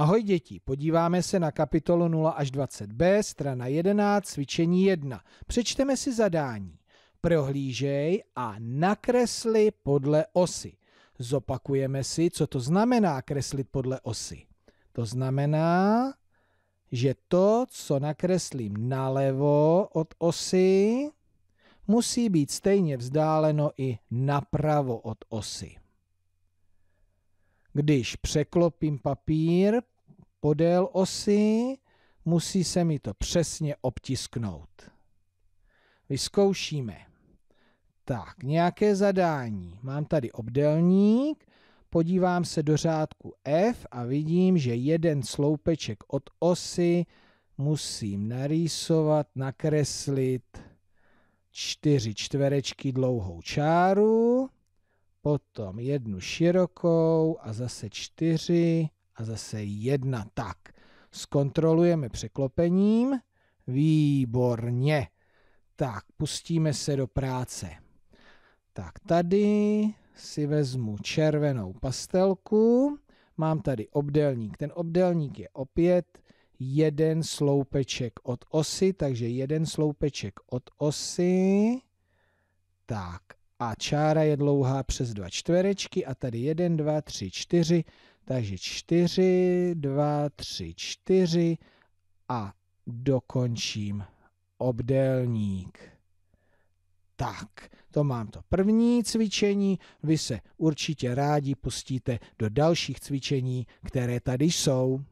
Ahoj děti, podíváme se na kapitolu 0 až 20b, strana 11, cvičení 1. Přečteme si zadání. Prohlížej a nakresli podle osy. Zopakujeme si, co to znamená kreslit podle osy. To znamená, že to, co nakreslím nalevo od osy, musí být stejně vzdáleno i napravo od osy. Když překlopím papír podél osy, musí se mi to přesně obtisknout. Vyzkoušíme. Tak, nějaké zadání. Mám tady obdelník, podívám se do řádku F a vidím, že jeden sloupeček od osy musím narýsovat, nakreslit čtyři čtverečky dlouhou čáru potom jednu širokou a zase čtyři a zase jedna. Tak, zkontrolujeme překlopením. Výborně. Tak, pustíme se do práce. Tak tady si vezmu červenou pastelku. Mám tady obdelník. Ten obdelník je opět jeden sloupeček od osy, takže jeden sloupeček od osy. Tak, a čára je dlouhá přes dva čtverečky a tady 1, 2, 3, 4, takže 4, 2, 3, 4 a dokončím obdélník. Tak, to mám to první cvičení, vy se určitě rádi pustíte do dalších cvičení, které tady jsou.